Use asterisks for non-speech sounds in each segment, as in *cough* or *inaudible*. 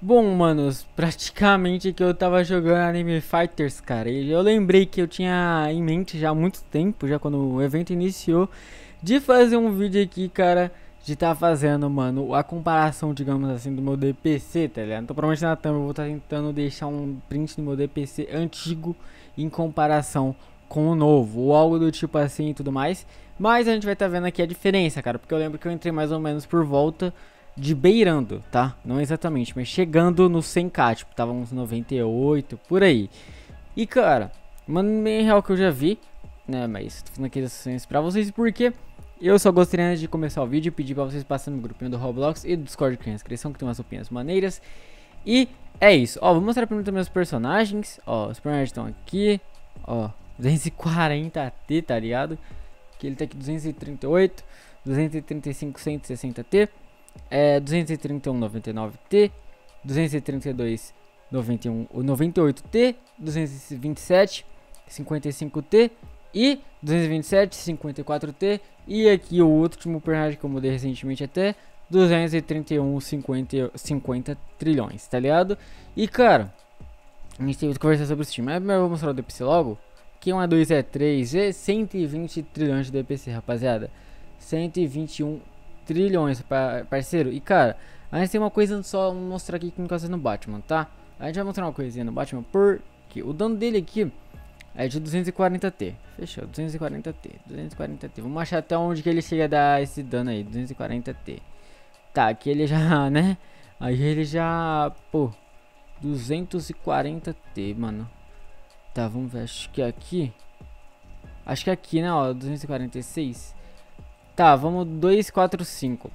Bom, manos, praticamente que eu tava jogando Anime Fighters, cara. E eu lembrei que eu tinha em mente já há muito tempo, já quando o evento iniciou, de fazer um vídeo aqui, cara, de tá fazendo, mano, a comparação, digamos assim, do meu DPC, tá ligado? Então, provavelmente na thumb eu vou estar tá tentando deixar um print do meu DPC antigo em comparação com o novo, ou algo do tipo assim e tudo mais. Mas a gente vai estar tá vendo aqui a diferença, cara, porque eu lembro que eu entrei mais ou menos por volta de beirando, tá? Não exatamente, mas chegando no 100k, tipo, tava uns 98, por aí. E, cara, mano, meio real que eu já vi, né, mas tô fazendo aqui as pra vocês, porque eu só gostaria de começar o vídeo e pedir pra vocês passarem no grupinho do Roblox e do Discord que tem na inscrição, que tem umas opiniões maneiras. E é isso, ó, vou mostrar primeiro também os personagens, ó, os personagens estão aqui, ó, 240T, tá ligado? Que ele tá aqui 238, 235, 160T é 231,99T, 232 98T, 22755 t e 22754 t E aqui o último personagem que eu mudei recentemente até 231,50 trilhões, tá ligado? E cara, a gente teve que conversar sobre esse time, mas eu vou mostrar o DPC logo. Que 1 é a 2 é 3, é 120 trilhões de DPC, rapaziada. 121 trilhões, parceiro. E cara, a gente tem uma coisa só mostrar aqui que não fez no Batman, tá? A gente vai mostrar uma coisinha no Batman porque o dano dele aqui é de 240T. Fechou, 240T, 240T. Vamos achar até onde que ele chega a dar esse dano aí, 240T. Tá, aqui ele já, *laughs* né? Aí ele já, pô, 240T, mano. Tá, vamos ver, acho que é aqui... Acho que é aqui, né, ó, 246... Tá, vamos 245.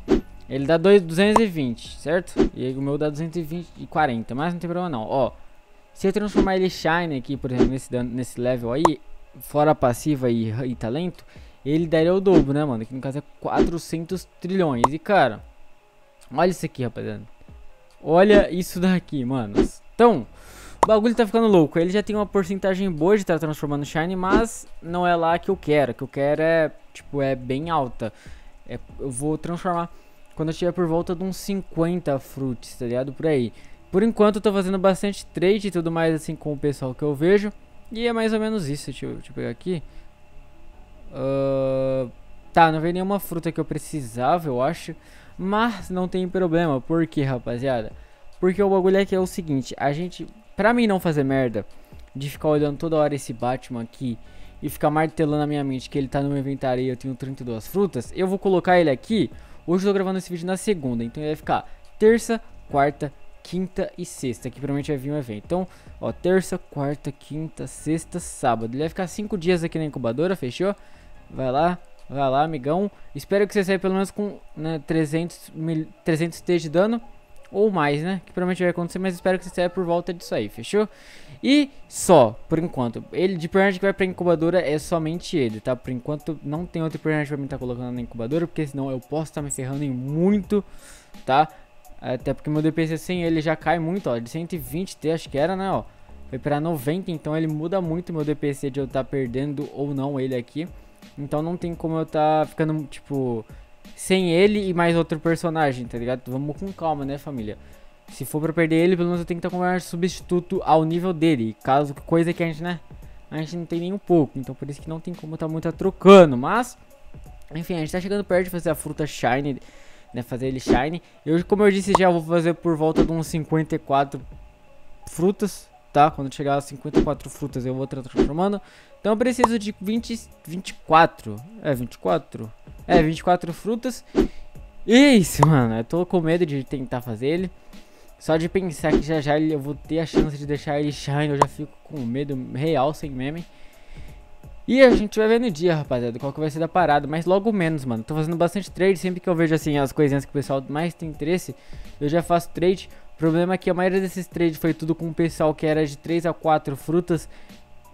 Ele dá 220, certo? E aí o meu dá 220 e 40, mas não tem problema não. Ó, se eu transformar ele Shine aqui, por exemplo, nesse, nesse level aí, fora passiva e, e talento, ele daria o dobro, né, mano? Que no caso é 400 trilhões. E, cara, olha isso aqui, rapaziada. Olha isso daqui, mano. Então, o bagulho tá ficando louco. Ele já tem uma porcentagem boa de estar tá transformando Shine, mas não é lá que eu quero. O que eu quero é tipo, é bem alta. É, eu vou transformar quando eu tiver por volta de uns 50 fruits, tá ligado? Por aí. Por enquanto eu tô fazendo bastante trade e tudo mais assim com o pessoal que eu vejo. E é mais ou menos isso, deixa eu, deixa eu pegar aqui. Uh, tá, não veio nenhuma fruta que eu precisava, eu acho. Mas não tem problema, por quê, rapaziada? Porque o bagulho aqui é o seguinte, a gente... Pra mim não fazer merda de ficar olhando toda hora esse Batman aqui e ficar martelando na minha mente que ele tá no meu inventário e eu tenho 32 frutas, eu vou colocar ele aqui. Hoje eu tô gravando esse vídeo na segunda, então ele vai ficar terça, quarta, quinta e sexta, que provavelmente vai vir um evento. Então, ó, terça, quarta, quinta, sexta, sábado. Ele vai ficar cinco dias aqui na incubadora, fechou? Vai lá, vai lá, amigão. Espero que você saia pelo menos com né, 300, mil, 300 T de dano ou mais, né? Que provavelmente vai acontecer, mas espero que você saia por volta disso aí, fechou? E só, por enquanto, ele de Bernard que vai pra incubadora é somente ele, tá? Por enquanto não tem outro Bernard pra mim estar tá colocando na incubadora, porque senão eu posso estar tá me ferrando em muito, tá? Até porque meu DPC sem ele já cai muito, ó, de 120T acho que era, né, ó. Foi pra 90, então ele muda muito meu DPC de eu estar tá perdendo ou não ele aqui. Então não tem como eu estar tá ficando, tipo sem ele e mais outro personagem, tá ligado? Vamos com calma, né, família? Se for pra perder ele, pelo menos eu tenho que estar com um substituto ao nível dele. Caso coisa que a gente, né? A gente não tem nem um pouco. Então por isso que não tem como estar tá muito trocando. Mas, enfim, a gente tá chegando perto de fazer a fruta Shine, né? Fazer ele Shine. Eu, como eu disse, já vou fazer por volta de uns 54 frutas, tá? Quando chegar a 54 frutas eu vou transformando. Então eu preciso de 20, 24. É, 24. É, 24 frutas. É isso, mano. Eu tô com medo de tentar fazer ele. Só de pensar que já já eu vou ter a chance de deixar ele shine, eu já fico com medo real, sem meme. E a gente vai ver no dia, rapaziada, qual que vai ser da parada, mas logo menos, mano. Tô fazendo bastante trade, sempre que eu vejo, assim, as coisinhas que o pessoal mais tem interesse, eu já faço trade. O problema é que a maioria desses trades foi tudo com o pessoal que era de 3 a 4 frutas,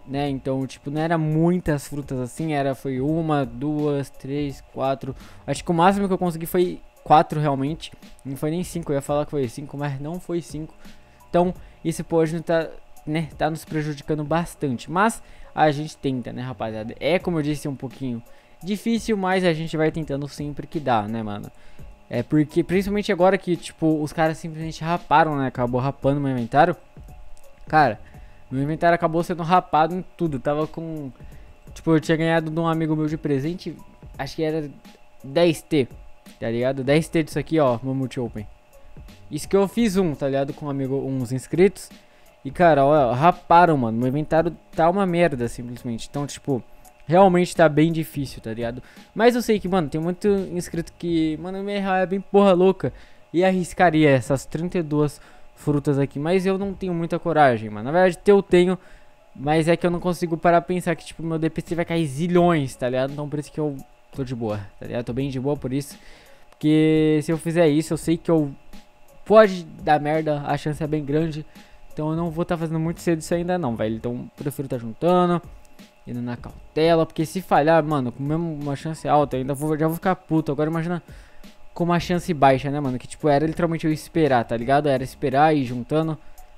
né? Então, tipo, não era muitas frutas assim, era foi uma, duas, três, quatro. Acho que o máximo que eu consegui foi quatro realmente. Não foi nem cinco, eu ia falar que foi cinco, mas não foi cinco. Então, isso pode não tá, né, tá nos prejudicando bastante, mas a gente tenta, né, rapaziada? É como eu disse um pouquinho difícil, mas a gente vai tentando sempre que dá, né, mano? É porque principalmente agora que tipo os caras simplesmente raparam, né, acabou rapando meu inventário. Cara, meu inventário acabou sendo rapado em tudo. Eu tava com. Tipo, eu tinha ganhado de um amigo meu de presente. Acho que era 10T, tá ligado? 10T disso aqui, ó, multi Open. Isso que eu fiz um, tá ligado? Com um amigo, uns inscritos. E, cara, ó, raparam, mano. Meu inventário tá uma merda, simplesmente. Então, tipo, realmente tá bem difícil, tá ligado? Mas eu sei que, mano, tem muito inscrito que, mano, real é bem porra louca. E arriscaria essas 32 frutas aqui, mas eu não tenho muita coragem, mano. Na verdade, eu tenho, mas é que eu não consigo parar pensar que, tipo, meu DPC vai cair zilhões, tá ligado? Então por isso que eu tô de boa, tá ligado? Tô bem de boa por isso, porque se eu fizer isso, eu sei que eu... Pode dar merda, a chance é bem grande, então eu não vou estar tá fazendo muito cedo isso ainda não, velho. Então prefiro estar tá juntando, indo na cautela, porque se falhar, mano, com mesmo uma chance alta, ainda vou, já vou ficar puto. Agora imagina com uma chance baixa, né, mano? Que tipo, era literalmente eu esperar, tá ligado? Era esperar e juntando.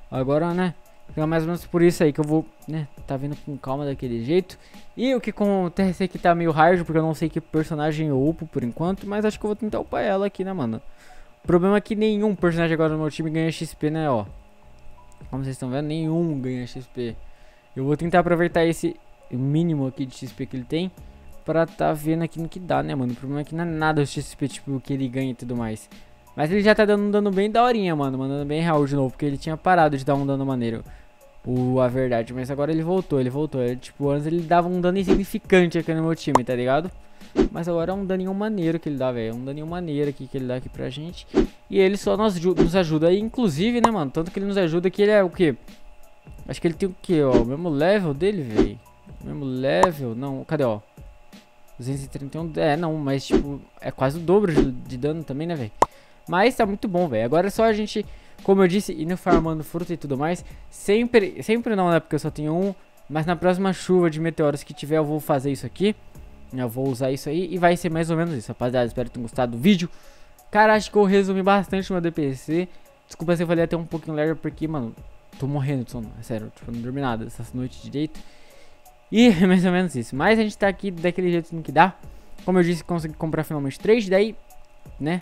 Agora, né? Então, mais ou menos por isso aí que eu vou, né? Tá vindo com calma daquele jeito. E o que acontece que tá meio hard, porque eu não sei que personagem eu upo por enquanto. Mas acho que eu vou tentar upar ela aqui, né, mano? O problema é que nenhum personagem agora no meu time ganha XP, né, ó. Como vocês estão vendo, nenhum ganha XP. Eu vou tentar aproveitar esse mínimo aqui de XP que ele tem pra tá vendo aqui no que dá, né, mano? O problema é que não é nada o XP, tipo, que ele ganha e tudo mais. Mas ele já tá dando um dano bem daorinha, mano. Mandando bem real de novo, porque ele tinha parado de dar um dano maneiro. O, a verdade, mas agora ele voltou, ele voltou. Ele, tipo, antes ele dava um dano insignificante aqui no meu time, tá ligado? Mas agora é um daninho maneiro que ele dá, velho. É um daninho maneiro aqui que ele dá aqui pra gente. E ele só nos, nos ajuda. E, inclusive, né, mano? Tanto que ele nos ajuda que ele é o quê? Acho que ele tem o quê, ó? O mesmo level dele, velho. Mesmo level? Não, cadê, ó? 231, é, não, mas tipo, é quase o dobro de, de dano também, né, velho? Mas tá muito bom, velho. Agora é só a gente, como eu disse, indo farmando fruta e tudo mais. Sempre, sempre não, né, porque eu só tenho um. Mas na próxima chuva de meteoros que tiver, eu vou fazer isso aqui. Eu vou usar isso aí e vai ser mais ou menos isso, rapaziada. Espero que tenham gostado do vídeo. Cara, acho que eu resumi bastante o meu DPC. Desculpa se eu falei até um pouquinho leve, porque, mano, tô morrendo de sono. É sério, tipo, não dormi nada essas noites direito. E é *laughs* mais ou menos isso. Mas a gente tá aqui daquele jeito que dá. Como eu disse, consegui comprar finalmente 3, daí, né?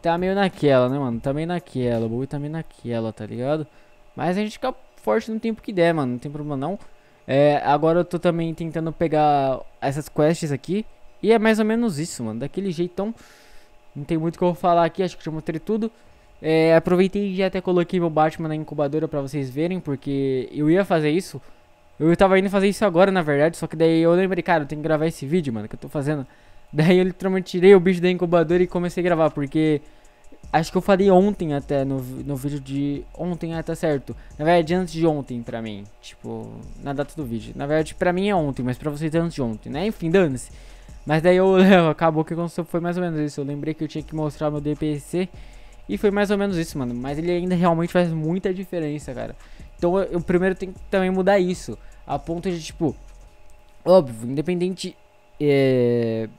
Tá meio naquela, né, mano? Tá meio naquela. O e tá meio naquela, tá ligado? Mas a gente fica forte no tempo que der, mano. Não tem problema não. É, agora eu tô também tentando pegar essas quests aqui. E é mais ou menos isso, mano. Daquele jeitão. Não tem muito o que eu vou falar aqui. Acho que já mostrei tudo. É, aproveitei e já até coloquei meu Batman na incubadora pra vocês verem. Porque eu ia fazer isso. Eu tava indo fazer isso agora, na verdade, só que daí eu lembrei, cara, eu tenho que gravar esse vídeo, mano, que eu tô fazendo. *laughs* Daí eu literalmente tirei o bicho da incubadora e comecei a gravar, porque acho que eu falei ontem até no, no vídeo de ontem até certo. Na verdade, antes de ontem pra mim, tipo, na data do vídeo. Na verdade, pra mim é ontem, mas pra vocês é antes de ontem, né? Enfim, dane-se. Mas daí eu, *laughs* acabou que aconteceu foi mais ou menos isso. Eu lembrei que eu tinha que mostrar meu DPC e foi mais ou menos isso, mano. Mas ele ainda realmente faz muita diferença, cara. Então eu, eu primeiro tenho que também mudar isso. A ponto de, tipo, óbvio, independente é,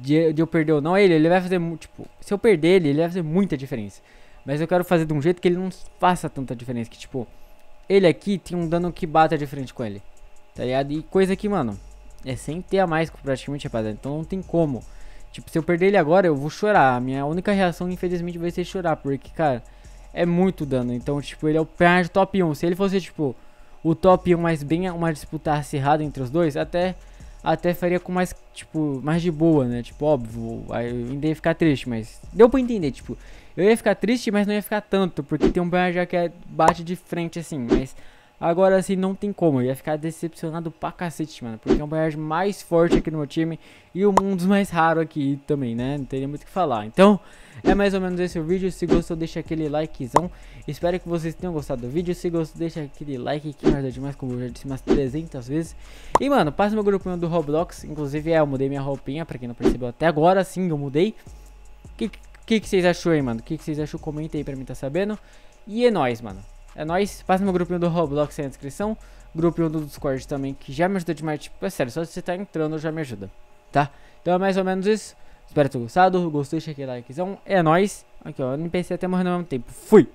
de, de, eu perder ou não ele, ele vai fazer, tipo, se eu perder ele, ele vai fazer muita diferença. Mas eu quero fazer de um jeito que ele não faça tanta diferença. Que, tipo, ele aqui tem um dano que bata de frente com ele. Tá ligado? E coisa que, mano, é sem ter a mais praticamente, rapaziada. Então não tem como. Tipo, se eu perder ele agora, eu vou chorar. A minha única reação, infelizmente, vai ser chorar. Porque, cara, é muito dano. Então, tipo, ele é o pior top 1. Se ele fosse, tipo, o top 1, mas bem uma disputa acirrada entre os dois, até até faria com mais, tipo, mais de boa, né? Tipo, óbvio, aí eu ainda ia ficar triste, mas deu pra entender, tipo, eu ia ficar triste, mas não ia ficar tanto, porque tem um já que é- bate de frente assim, mas Agora assim não tem como, eu ia ficar decepcionado pra cacete, mano. Porque é um Bayern mais forte aqui no meu time e um dos mais raros aqui também, né? Não teria muito o que falar. Então, é mais ou menos esse o vídeo. Se gostou, deixa aquele likezão. Espero que vocês tenham gostado do vídeo. Se gostou, deixa aquele like que ajuda demais, como eu já disse umas 300 vezes. E, mano, passa meu grupinho do Roblox. Inclusive, é, eu mudei minha roupinha, pra quem não percebeu até agora, sim, eu mudei. O que, que, que, vocês achou aí, mano? O que, que vocês achou? Comenta aí pra mim, tá sabendo? E é nóis, mano. É nóis. Passa no meu grupinho do Roblox aí na descrição. Grupinho do Discord também, que já me ajuda demais. Tipo, é sério, só se você tá entrando já me ajuda. Tá? Então é mais ou menos isso. Espero que tenha gostado. Gostou, deixa aquele likezão. É nóis. Aqui, ó. NPC até morrer ao mesmo tempo. Fui!